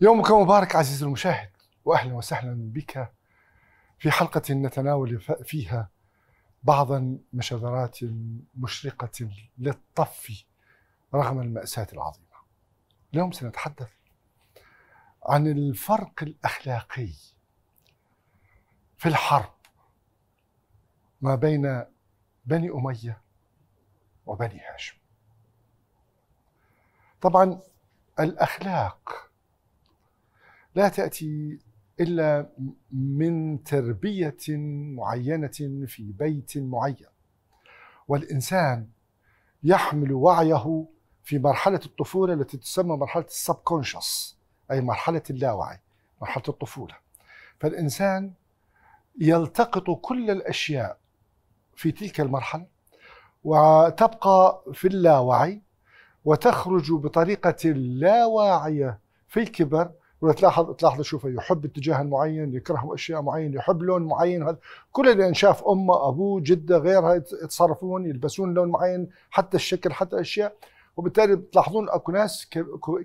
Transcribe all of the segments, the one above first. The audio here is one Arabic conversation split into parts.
يومك مبارك عزيزي المشاهد واهلا وسهلا بك في حلقه نتناول فيها بعض مشاذرات مشرقه للطف رغم الماساه العظيمه. اليوم سنتحدث عن الفرق الاخلاقي في الحرب ما بين بني اميه وبني هاشم. طبعا الاخلاق لا تأتي إلا من تربية معينة في بيت معين والإنسان يحمل وعيه في مرحلة الطفولة التي تسمى مرحلة السبكونشس أي مرحلة اللاوعي مرحلة الطفولة فالإنسان يلتقط كل الأشياء في تلك المرحلة وتبقى في اللاوعي وتخرج بطريقة لا واعية في الكبر وتلاحظ تلاحظ شوف يحب اتجاه معين يكره اشياء معينه يحب لون معين هذا كل اللي شاف امه ابوه جده غيرها يتصرفون يلبسون لون معين حتى الشكل حتى اشياء وبالتالي بتلاحظون اكو ناس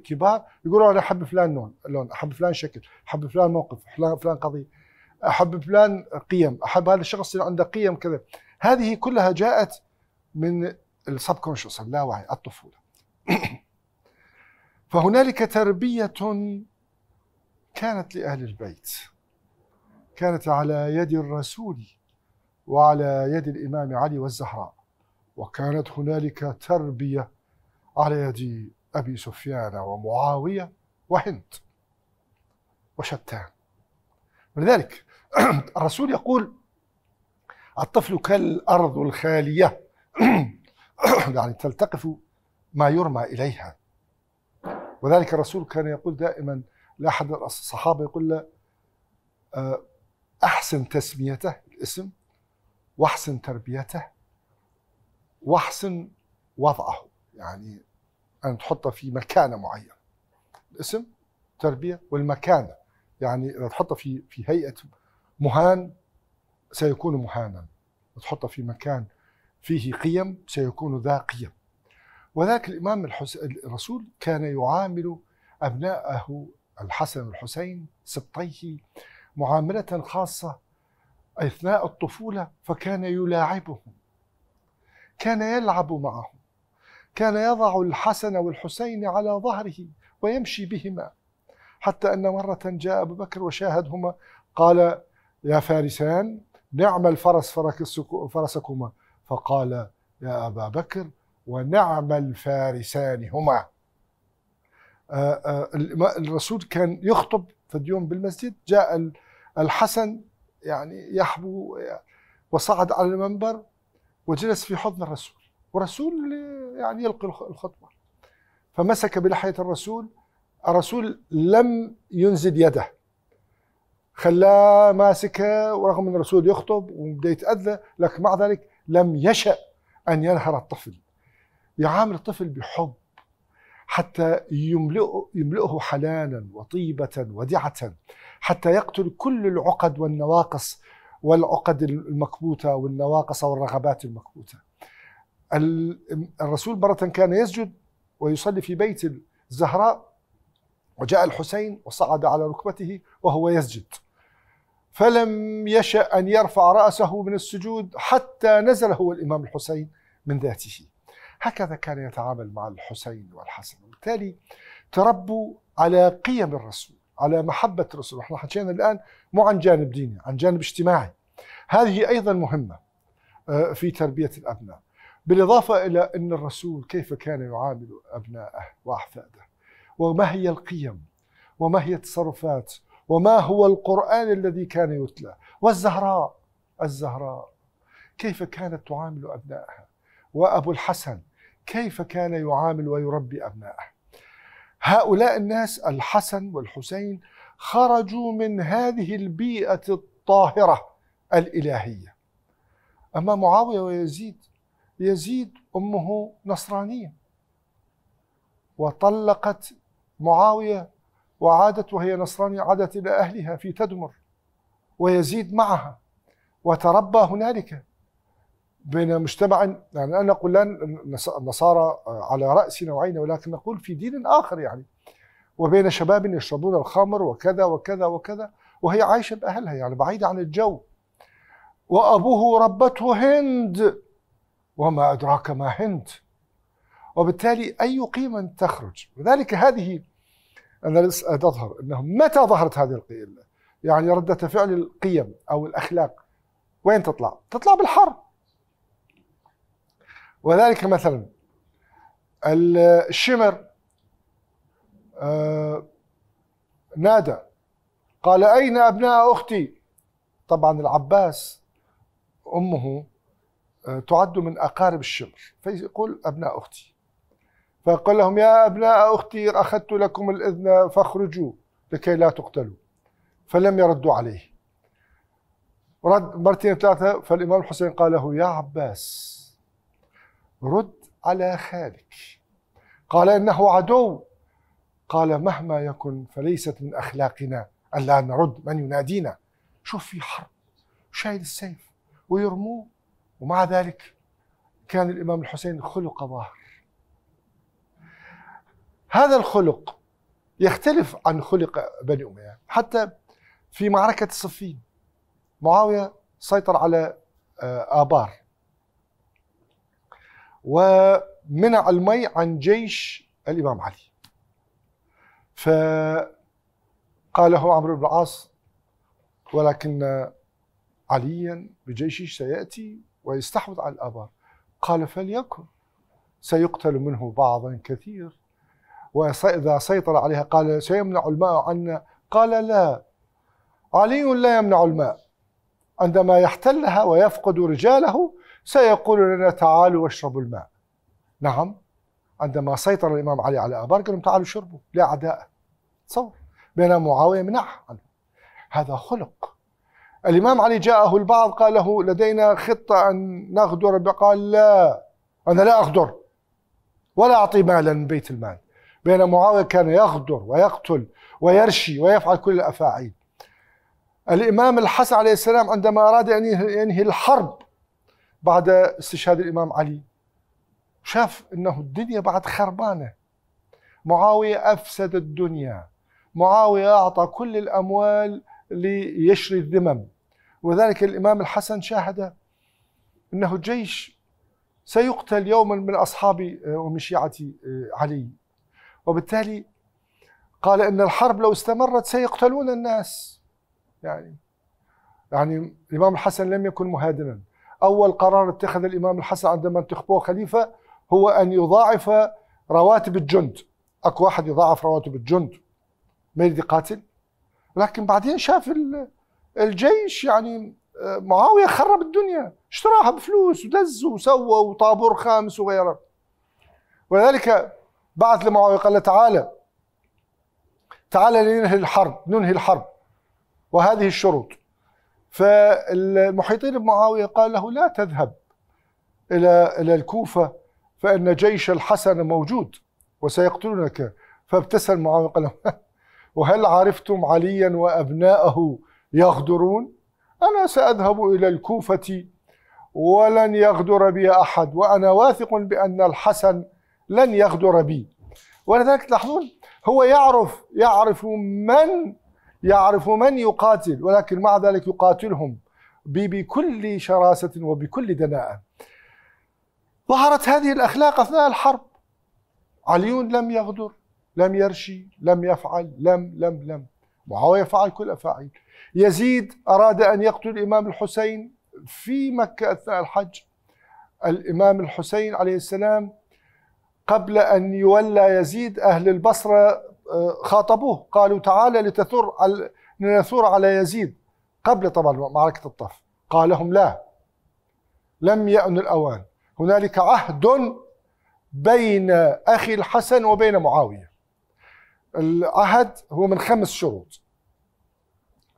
كبار يقولوا انا احب فلان لون لون احب فلان شكل احب فلان موقف فلان فلان قضيه احب فلان قيم احب هذا الشخص اللي عنده قيم كذا هذه كلها جاءت من السب كونشس اللاوعي الطفوله فهنالك تربيه كانت لأهل البيت كانت على يد الرسول وعلى يد الإمام علي والزهراء وكانت هنالك تربية على يد أبي سفيان ومعاوية وهند وشتان ولذلك الرسول يقول الطفل كالأرض الخالية يعني تلتقف ما يرمى إليها وذلك الرسول كان يقول دائما لاحد الصحابه يقول له آه، احسن تسميته الاسم واحسن تربيته واحسن وضعه يعني ان تحطه في مكانه معينه الاسم التربيه والمكانه يعني اذا تحطه في في هيئه مهان سيكون مهانا تحطه في مكان فيه قيم سيكون ذا قيم وذاك الامام الحسين الرسول كان يعامل ابناءه الحسن والحسين سبطيه معاملة خاصة أثناء الطفولة فكان يلاعبهم كان يلعب معهم كان يضع الحسن والحسين على ظهره ويمشي بهما حتى أن مرة جاء أبو بكر وشاهدهما قال يا فارسان نعم الفرس فرسكما فقال يا أبا بكر ونعم الفارسان هما آه، آه، الرسول كان يخطب في اليوم بالمسجد جاء الحسن يعني يحبو وصعد على المنبر وجلس في حضن الرسول والرسول يعني يلقي الخطبة فمسك بلحية الرسول الرسول لم ينزل يده خلاه ماسكة ورغم أن الرسول يخطب وبدأ يتأذى لكن مع ذلك لم يشأ أن ينهر الطفل يعامل الطفل بحب حتى يملئه, يملئه حلالا وطيبة ودعة حتى يقتل كل العقد والنواقص والعقد المكبوتة والنواقص والرغبات المكبوتة الرسول مرة كان يسجد ويصلي في بيت الزهراء وجاء الحسين وصعد على ركبته وهو يسجد فلم يشأ أن يرفع رأسه من السجود حتى نزل هو الإمام الحسين من ذاته هكذا كان يتعامل مع الحسين والحسن وبالتالي تربوا على قيم الرسول على محبة الرسول احنا حكينا الآن مو عن جانب ديني عن جانب اجتماعي هذه أيضا مهمة آه، في تربية الأبناء بالإضافة إلى أن الرسول كيف كان يعامل أبناءه وأحفاده وما هي القيم وما هي التصرفات وما هو القرآن الذي كان يتلى والزهراء الزهراء كيف كانت تعامل أبنائها وأبو الحسن كيف كان يعامل ويربي أبنائه هؤلاء الناس الحسن والحسين خرجوا من هذه البيئة الطاهرة الإلهية أما معاوية ويزيد يزيد أمه نصرانية وطلقت معاوية وعادت وهي نصرانية عادت إلى أهلها في تدمر ويزيد معها وتربى هنالك بين مجتمع يعني أنا أقول لن النصارى آه، على رأسنا نوعين ولكن نقول في دين آخر يعني وبين شباب يشربون الخمر وكذا وكذا وكذا وهي عايشة بأهلها يعني بعيدة عن الجو وأبوه ربته هند وما أدراك ما هند وبالتالي أي قيمة تخرج لذلك هذه أنا تظهر أنه متى ظهرت هذه القيمة يعني ردة فعل القيم أو الأخلاق وين تطلع؟ تطلع بالحرب وذلك مثلا الشمر آه، نادى قال أين أبناء أختي طبعا العباس أمه آه، تعد من أقارب الشمر فيقول أبناء أختي فقال لهم يا أبناء أختي أخذت لكم الإذن فاخرجوا لكي لا تقتلوا فلم يردوا عليه رد مرتين ثلاثة فالإمام الحسين قال له يا عباس رد على خالك قال إنه عدو قال مهما يكن فليست من أخلاقنا ألا نرد من ينادينا شوف في حرب شايل السيف ويرموه ومع ذلك كان الإمام الحسين خلق ظاهر هذا الخلق يختلف عن خلق بني أمية حتى في معركة الصفين معاوية سيطر على آه، آبار ومنع المي عن جيش الإمام علي فقال له عمرو بن العاص ولكن عليا بجيشه سيأتي ويستحوذ على الآبار قال فليكن سيقتل منه بعضا كثير وإذا سيطر عليها قال سيمنع الماء عنا قال لا علي لا يمنع الماء عندما يحتلها ويفقد رجاله سيقول لنا تعالوا واشربوا الماء نعم عندما سيطر الإمام علي على آبار قال لهم تعالوا شربوا عداء تصور بينما معاوية منعها عنه هذا خلق الإمام علي جاءه البعض قال له لدينا خطة أن نغدر قال لا أنا لا أغدر ولا أعطي مالا من بيت المال بين معاوية كان يغدر ويقتل ويرشي ويفعل كل الأفاعيل الإمام الحسن عليه السلام عندما أراد أن ينهي الحرب بعد استشهاد الإمام علي شاف أنه الدنيا بعد خربانة معاوية أفسد الدنيا معاوية أعطى كل الأموال ليشري الذمم وذلك الإمام الحسن شاهد أنه الجيش سيقتل يوما من أصحاب ومن آه، شيعة آه، علي وبالتالي قال ان الحرب لو استمرت سيقتلون الناس يعني يعني الامام الحسن لم يكن مهادنا أول قرار اتخذ الإمام الحسن عندما انتخبوه خليفة هو أن يضاعف رواتب الجند أكو واحد يضاعف رواتب الجند ما يريد يقاتل لكن بعدين شاف الجيش يعني آه، معاوية خرب الدنيا اشتراها بفلوس ودز وسوى وطابور خامس وغيره ولذلك بعث لمعاوية قال له تعالى تعالى لننهي الحرب ننهي الحرب وهذه الشروط فالمحيطين بمعاوية قال له لا تذهب إلى إلى الكوفة فإن جيش الحسن موجود وسيقتلونك فابتسم معاوية قال له وهل عرفتم عليا وأبناءه يغدرون أنا سأذهب إلى الكوفة ولن يغدر بي أحد وأنا واثق بأن الحسن لن يغدر بي ولذلك تلاحظون هو يعرف يعرف من يعرف من يقاتل ولكن مع ذلك يقاتلهم بكل شراسة وبكل دناءة ظهرت هذه الأخلاق أثناء الحرب علي لم يغدر لم يرشي لم يفعل لم لم لم معاوية فعل كل أفاعيل يزيد أراد أن يقتل الإمام الحسين في مكة أثناء الحج الإمام الحسين عليه السلام قبل أن يولى يزيد أهل البصرة آه، خاطبوه قالوا تعالى لتثور على لنثور على يزيد قبل طبعا معركة الطف قال لهم لا لم يأن الأوان هنالك عهد بين أخي الحسن وبين معاوية العهد هو من خمس شروط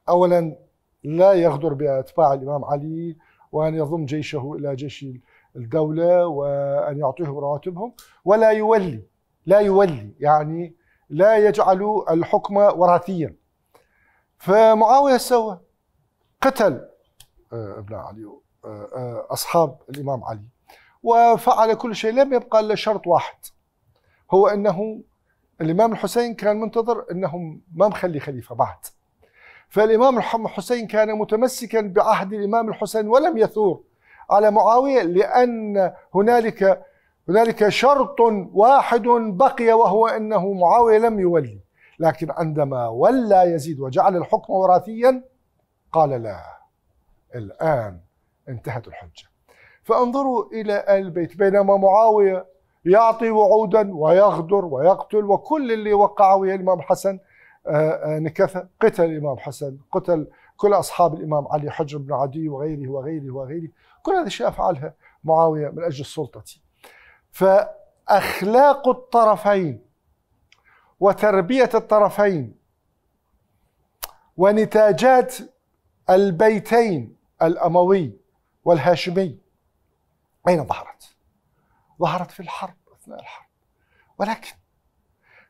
أولا لا يغدر بأتباع الإمام علي وأن يضم جيشه إلى جيش الدولة وأن يعطيهم رواتبهم ولا يولي لا يولي يعني لا يجعل الحكم وراثيا فمعاوية سوى قتل آه، ابن علي آه، آه، أصحاب الإمام علي وفعل كل شيء لم يبقى إلا شرط واحد هو أنه الإمام الحسين كان منتظر أنهم ما مخلي خليفة بعد فالإمام الحسين كان متمسكا بعهد الإمام الحسين ولم يثور على معاوية لأن هنالك هنالك شرط واحد بقي وهو انه معاويه لم يولي لكن عندما ولى يزيد وجعل الحكم وراثيا قال لا الان انتهت الحجه فانظروا الى البيت بينما معاويه يعطي وعودا ويغدر ويقتل وكل اللي وقع ويا الامام حسن آه، آه، نكثه قتل الامام حسن قتل كل اصحاب الامام علي حجر بن عدي وغيره وغيره وغيره كل هذه الاشياء افعلها معاويه من اجل السلطه فأخلاق الطرفين وتربية الطرفين ونتاجات البيتين الأموي والهاشمي أين ظهرت؟ ظهرت في الحرب أثناء الحرب ولكن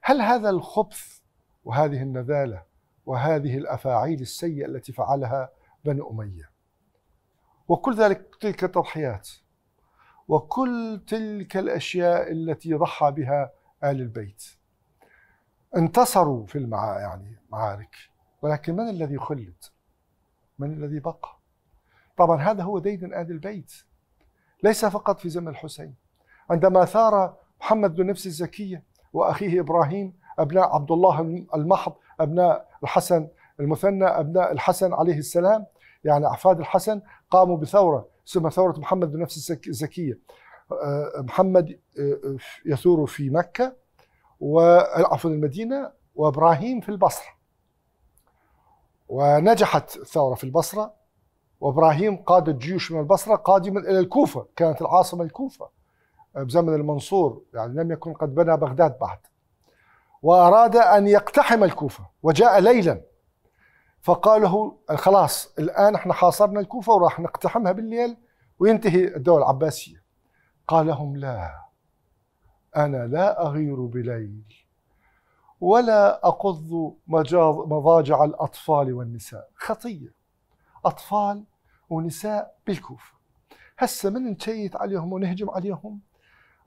هل هذا الخبث وهذه النذالة وهذه الأفاعيل السيئة التي فعلها بنو أمية وكل ذلك تلك التضحيات وكل تلك الأشياء التي ضحى بها آل البيت انتصروا في المعا يعني معارك ولكن من الذي خلد من الذي بقى طبعا هذا هو ديدن آل البيت ليس فقط في زمن الحسين عندما ثار محمد بن نفس الزكية وأخيه إبراهيم أبناء عبد الله المحض أبناء الحسن المثنى أبناء الحسن عليه السلام يعني أحفاد الحسن قاموا بثورة اسمها ثورة محمد بن نفس الزكية آه، آه، محمد آه، يثور في مكة وعفوا المدينة وإبراهيم في البصرة ونجحت الثورة في البصرة وإبراهيم قاد الجيوش من البصرة قادما إلى الكوفة كانت العاصمة الكوفة بزمن المنصور يعني لم يكن قد بنى بغداد بعد وأراد أن يقتحم الكوفة وجاء ليلا فقال له خلاص الآن احنا حاصرنا الكوفة وراح نقتحمها بالليل وينتهي الدولة العباسية قال لهم لا أنا لا أغير بليل ولا أقض مضاجع الأطفال والنساء خطية أطفال ونساء بالكوفة هسه من نشيت عليهم ونهجم عليهم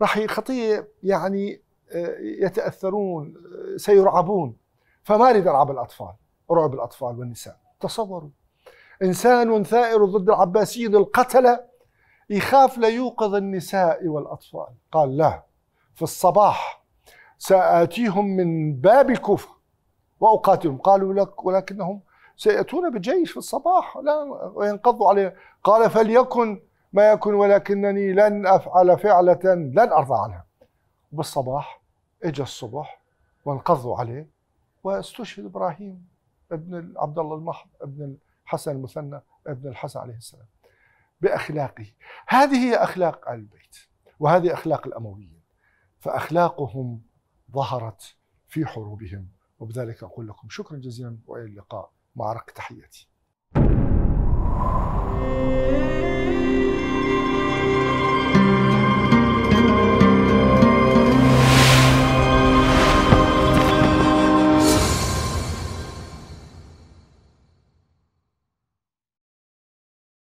راح خطية يعني آه، يتأثرون آه، سيرعبون فما أريد ألعب الأطفال رعب الأطفال والنساء تصوروا إنسان ثائر ضد العباسيين القتلة يخاف ليوقظ النساء والأطفال قال لا في الصباح سآتيهم من باب الكوفه وأقاتلهم قالوا لك ولكنهم سيأتون بجيش في الصباح لا وينقضوا عليه قال فليكن ما يكن ولكنني لن أفعل فعلة لن أرضى عنها وبالصباح اجى الصبح وانقضوا عليه واستشهد إبراهيم ابن عبد الله المحض ابن الحسن المثنى ابن الحسن عليه السلام باخلاقه هذه هي اخلاق ال البيت وهذه اخلاق الامويين فاخلاقهم ظهرت في حروبهم وبذلك اقول لكم شكرا جزيلا والى اللقاء مع رق تحياتي thank you